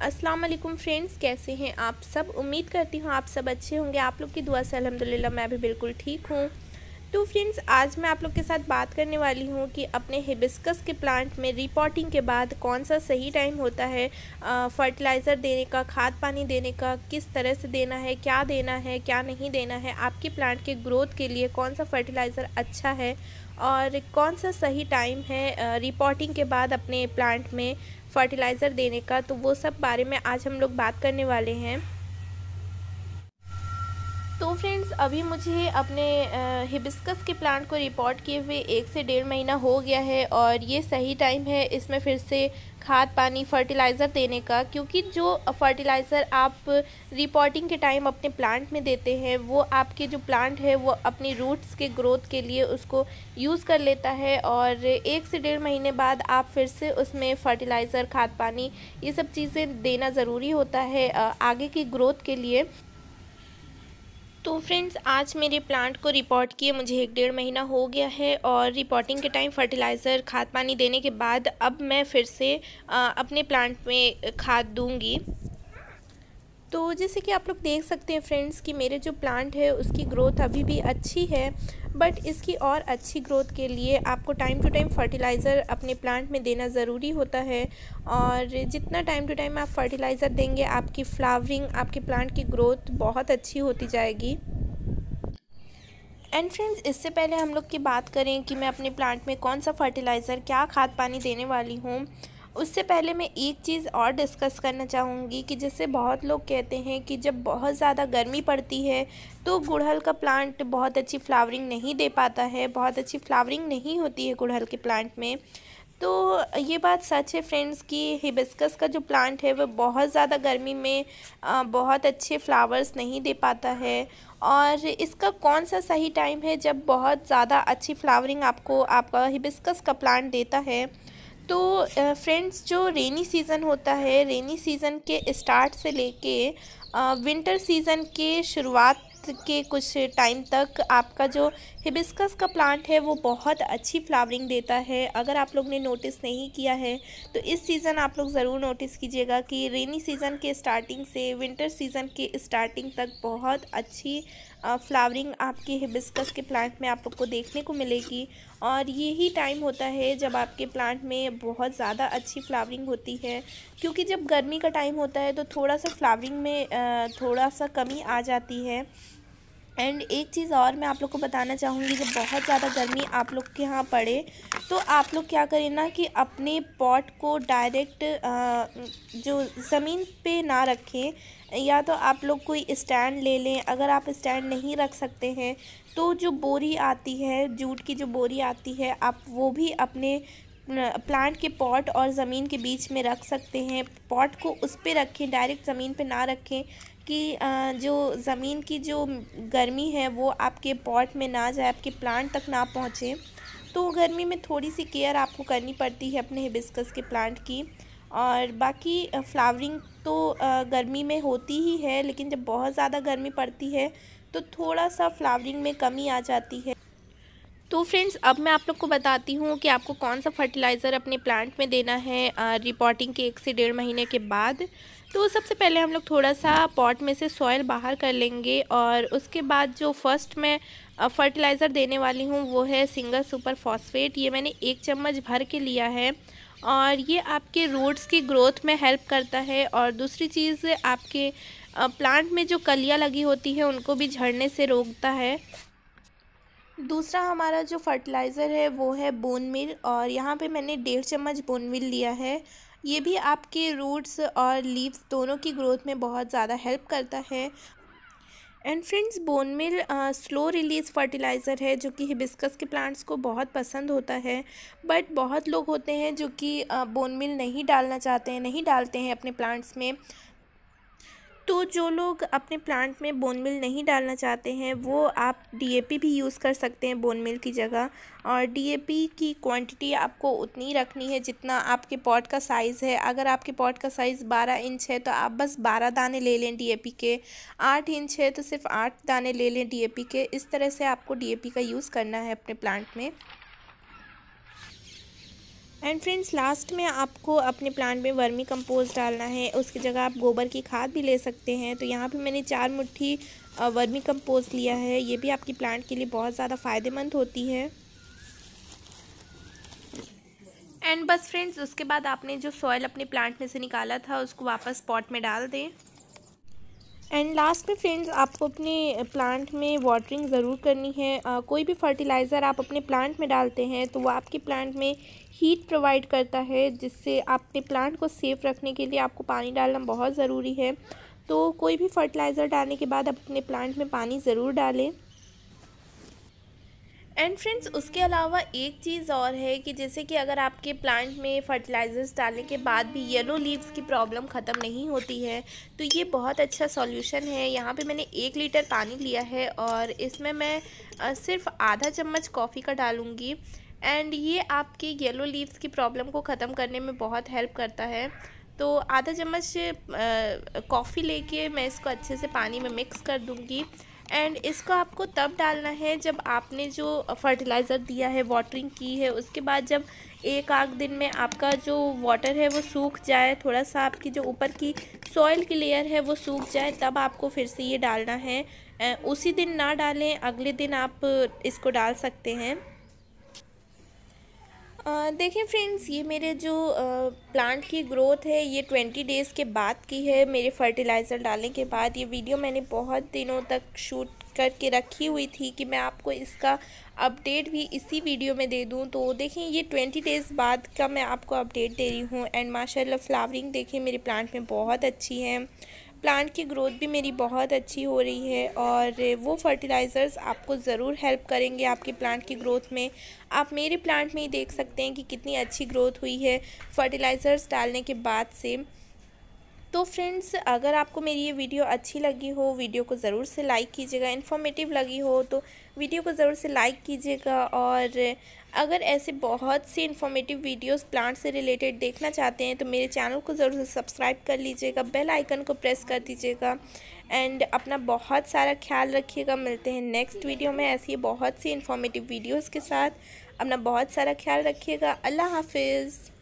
अस्सलाम वालेकुम फ्रेंड्स कैसे हैं आप सब उम्मीद करती हूँ आप सब अच्छे होंगे आप लोग की दुआ से अलहमदिल्ला मैं भी बिल्कुल ठीक हूँ तो फ्रेंड्स आज मैं आप लोग के साथ बात करने वाली हूँ कि अपने हिबिस्कस के प्लांट में रिपोर्टिंग के बाद कौन सा सही टाइम होता है फर्टिलाइज़र देने का खाद पानी देने का किस तरह से देना है क्या देना है क्या नहीं देना है आपके प्लांट के ग्रोथ के लिए कौन सा फर्टिलाइज़र अच्छा है और कौन सा सही टाइम है रिपोर्टिंग के बाद अपने प्लांट में फर्टिलाइज़र देने का तो वो सब बारे में आज हम लोग बात करने वाले हैं तो फ्रेंड्स अभी मुझे अपने हिबिस्कस के प्लांट को रिपोर्ट किए हुए एक से डेढ़ महीना हो गया है और ये सही टाइम है इसमें फिर से खाद पानी फर्टिलाइज़र देने का क्योंकि जो फर्टिलाइज़र आप रिपोर्टिंग के टाइम अपने प्लांट में देते हैं वो आपके जो प्लांट है वो अपनी रूट्स के ग्रोथ के लिए उसको यूज़ कर लेता है और एक से डेढ़ महीने बाद आप फिर से उसमें फर्टिलाइज़र खाद पानी ये सब चीज़ें देना ज़रूरी होता है आगे की ग्रोथ के लिए तो फ्रेंड्स आज मेरे प्लांट को रिपोर्ट किए मुझे एक डेढ़ महीना हो गया है और रिपोर्टिंग के टाइम फर्टिलाइज़र खाद पानी देने के बाद अब मैं फिर से अपने प्लांट में खाद दूंगी तो जैसे कि आप लोग देख सकते हैं फ्रेंड्स कि मेरे जो प्लांट है उसकी ग्रोथ अभी भी अच्छी है बट इसकी और अच्छी ग्रोथ के लिए आपको टाइम टू टाइम फर्टिलाइज़र अपने प्लांट में देना ज़रूरी होता है और जितना टाइम टू टाइम आप फर्टिलाइज़र देंगे आपकी फ्लावरिंग आपके प्लांट की ग्रोथ बहुत अच्छी होती जाएगी एंड फ्रेंड्स इससे पहले हम लोग की बात करें कि मैं अपने प्लांट में कौन सा फर्टिलाइज़र क्या खाद पानी देने वाली हूँ उससे पहले मैं एक चीज़ और डिस्कस करना चाहूँगी कि जैसे बहुत लोग कहते हैं कि जब बहुत ज़्यादा गर्मी पड़ती है तो गुड़हल का प्लांट बहुत अच्छी फ्लावरिंग नहीं दे पाता है बहुत अच्छी फ्लावरिंग नहीं होती है गुड़हल के प्लांट में तो ये बात सच है फ्रेंड्स कि हिबिस्कस का जो प्लांट है वह बहुत ज़्यादा गर्मी में बहुत अच्छे फ्लावर्स नहीं दे पाता है और इसका कौन सा सही टाइम है जब बहुत ज़्यादा अच्छी फ्लावरिंग आपको आपका हिबिस्कस का प्लांट देता है तो फ्रेंड्स जो रेनी सीज़न होता है रेनी सीज़न के स्टार्ट से लेके विंटर सीज़न के शुरुआत के कुछ टाइम तक आपका जो हिबिस्कस का प्लांट है वो बहुत अच्छी फ्लावरिंग देता है अगर आप लोग ने नोटिस नहीं किया है तो इस सीज़न आप लोग ज़रूर नोटिस कीजिएगा कि रेनी सीज़न के स्टार्टिंग से विंटर सीज़न के स्टार्टिंग तक बहुत अच्छी फ्लावरिंग आपके हिबिस्कस के प्लांट में आप लोग को देखने को मिलेगी और यही टाइम होता है जब आपके प्लांट में बहुत ज़्यादा अच्छी फ्लावरिंग होती है क्योंकि जब गर्मी का टाइम होता है तो थोड़ा सा फ्लावरिंग में थोड़ा सा कमी आ जाती है एंड एक चीज़ और मैं आप लोग को बताना चाहूँगी जब बहुत ज़्यादा गर्मी आप लोग के यहाँ पड़े तो आप लोग क्या करें ना कि अपने पॉट को डायरेक्ट जो ज़मीन पे ना रखें या तो आप लोग कोई स्टैंड ले लें अगर आप स्टैंड नहीं रख सकते हैं तो जो बोरी आती है जूट की जो बोरी आती है आप वो भी अपने प्लांट के पॉट और ज़मीन के बीच में रख सकते हैं पॉट को उस पर रखें डायरेक्ट ज़मीन पर ना रखें कि जो ज़मीन की जो गर्मी है वो आपके पॉट में ना जाए आपके प्लांट तक ना पहुँचे तो गर्मी में थोड़ी सी केयर आपको करनी पड़ती है अपने हिबिस्कस के प्लांट की और बाकी फ्लावरिंग तो गर्मी में होती ही है लेकिन जब बहुत ज़्यादा गर्मी पड़ती है तो थोड़ा सा फ्लावरिंग में कमी आ जाती है तो फ्रेंड्स अब मैं आप लोग को बताती हूँ कि आपको कौन सा फर्टिलाइज़र अपने प्लांट में देना है रिपोर्टिंग के एक से डेढ़ महीने के बाद तो सबसे पहले हम लोग थोड़ा सा पॉट में से सॉयल बाहर कर लेंगे और उसके बाद जो फर्स्ट मैं फर्टिलाइज़र देने वाली हूँ वो है सिंगल सुपर फॉस्फेट ये मैंने एक चम्मच भर के लिया है और ये आपके रूट्स की ग्रोथ में हेल्प करता है और दूसरी चीज़ आपके प्लांट में जो कलियाँ लगी होती हैं उनको भी झड़ने से रोकता है दूसरा हमारा जो फर्टिलाइज़र है वो है बोन मिल और यहाँ पे मैंने डेढ़ चम्मच बोन मिल लिया है ये भी आपके रूट्स और लीव्स दोनों की ग्रोथ में बहुत ज़्यादा हेल्प करता है and friends bone meal slow release fertiliser है जो कि हिबिस्कस के प्लांट्स को बहुत पसंद होता है बट बहुत लोग होते हैं जो कि बोन मिल नहीं डालना चाहते हैं नहीं डालते हैं अपने प्लांट्स में तो जो लोग अपने प्लांट में बोन मिल नहीं डालना चाहते हैं वो आप डीएपी भी यूज़ कर सकते हैं बोन मिल की जगह और डीएपी की क्वांटिटी आपको उतनी रखनी है जितना आपके पॉट का साइज़ है अगर आपके पॉट का साइज़ बारह इंच है तो आप बस बारह दाने ले लें डीएपी के आठ इंच है तो सिर्फ आठ दाने ले लें डी के इस तरह से आपको डी का यूज़ करना है अपने प्लांट में एंड फ्रेंड्स लास्ट में आपको अपने प्लांट में वर्मी कंपोस्ट डालना है उसकी जगह आप गोबर की खाद भी ले सकते हैं तो यहाँ पे मैंने चार मुट्ठी वर्मी कंपोस्ट लिया है ये भी आपकी प्लांट के लिए बहुत ज़्यादा फ़ायदेमंद होती है एंड बस फ्रेंड्स उसके बाद आपने जो सॉयल अपने प्लांट में से निकाला था उसको वापस पॉट में डाल दें एंड लास्ट में फ्रेंड्स आपको अपने प्लांट में वाटरिंग ज़रूर करनी है आ, कोई भी फर्टिलाइज़र आप अपने प्लांट में डालते हैं तो वो आपके प्लांट में हीट प्रोवाइड करता है जिससे अपने प्लांट को सेफ़ रखने के लिए आपको पानी डालना बहुत ज़रूरी है तो कोई भी फर्टिलाइज़र डालने के बाद आप अपने प्लांट में पानी ज़रूर डालें एंड फ्रेंड्स उसके अलावा एक चीज़ और है कि जैसे कि अगर आपके प्लांट में फर्टिलाइज़र्स डालने के बाद भी येलो लीव्स की प्रॉब्लम ख़त्म नहीं होती है तो ये बहुत अच्छा सॉल्यूशन है यहाँ पे मैंने एक लीटर पानी लिया है और इसमें मैं सिर्फ आधा चम्मच कॉफ़ी का डालूँगी एंड ये आपके येलो लीव्स की प्रॉब्लम को ख़त्म करने में बहुत हेल्प करता है तो आधा चम्मच कॉफ़ी लेके मैं इसको अच्छे से पानी में मिक्स कर दूँगी एंड इसको आपको तब डालना है जब आपने जो फर्टिलाइज़र दिया है वाटरिंग की है उसके बाद जब एक आध दिन में आपका जो वाटर है वो सूख जाए थोड़ा सा आपकी जो ऊपर की सॉइल की लेयर है वो सूख जाए तब आपको फिर से ये डालना है उसी दिन ना डालें अगले दिन आप इसको डाल सकते हैं देखिए फ्रेंड्स ये मेरे जो प्लांट की ग्रोथ है ये ट्वेंटी डेज़ के बाद की है मेरे फर्टिलाइज़र डालने के बाद ये वीडियो मैंने बहुत दिनों तक शूट करके रखी हुई थी कि मैं आपको इसका अपडेट भी इसी वीडियो में दे दूं तो देखें ये ट्वेंटी डेज़ बाद का मैं आपको अपडेट दे रही हूँ एंड माशाल्लाह फ्लावरिंग देखें मेरे प्लांट में बहुत अच्छी है प्लांट की ग्रोथ भी मेरी बहुत अच्छी हो रही है और वो फर्टिलाइज़र्स आपको ज़रूर हेल्प करेंगे आपके प्लांट की ग्रोथ में आप मेरे प्लांट में ही देख सकते हैं कि कितनी अच्छी ग्रोथ हुई है फर्टिलाइज़र्स डालने के बाद से तो फ्रेंड्स अगर आपको मेरी ये वीडियो अच्छी लगी हो वीडियो को ज़रूर से लाइक कीजिएगा इन्फॉर्मेटिव लगी हो तो वीडियो को ज़रूर से लाइक कीजिएगा और अगर ऐसे बहुत सी इन्फॉर्मेटिव वीडियोस प्लांट से रिलेटेड देखना चाहते हैं तो मेरे चैनल को ज़रूर से सब्सक्राइब कर लीजिएगा बेल आइकन को प्रेस कर दीजिएगा एंड अपना बहुत सारा ख्याल रखिएगा मिलते हैं नेक्स्ट वीडियो में ऐसी बहुत सी इन्फॉर्मेटिव वीडियोज़ के साथ अपना बहुत सारा ख्याल रखिएगा अल्लाह हाफिज़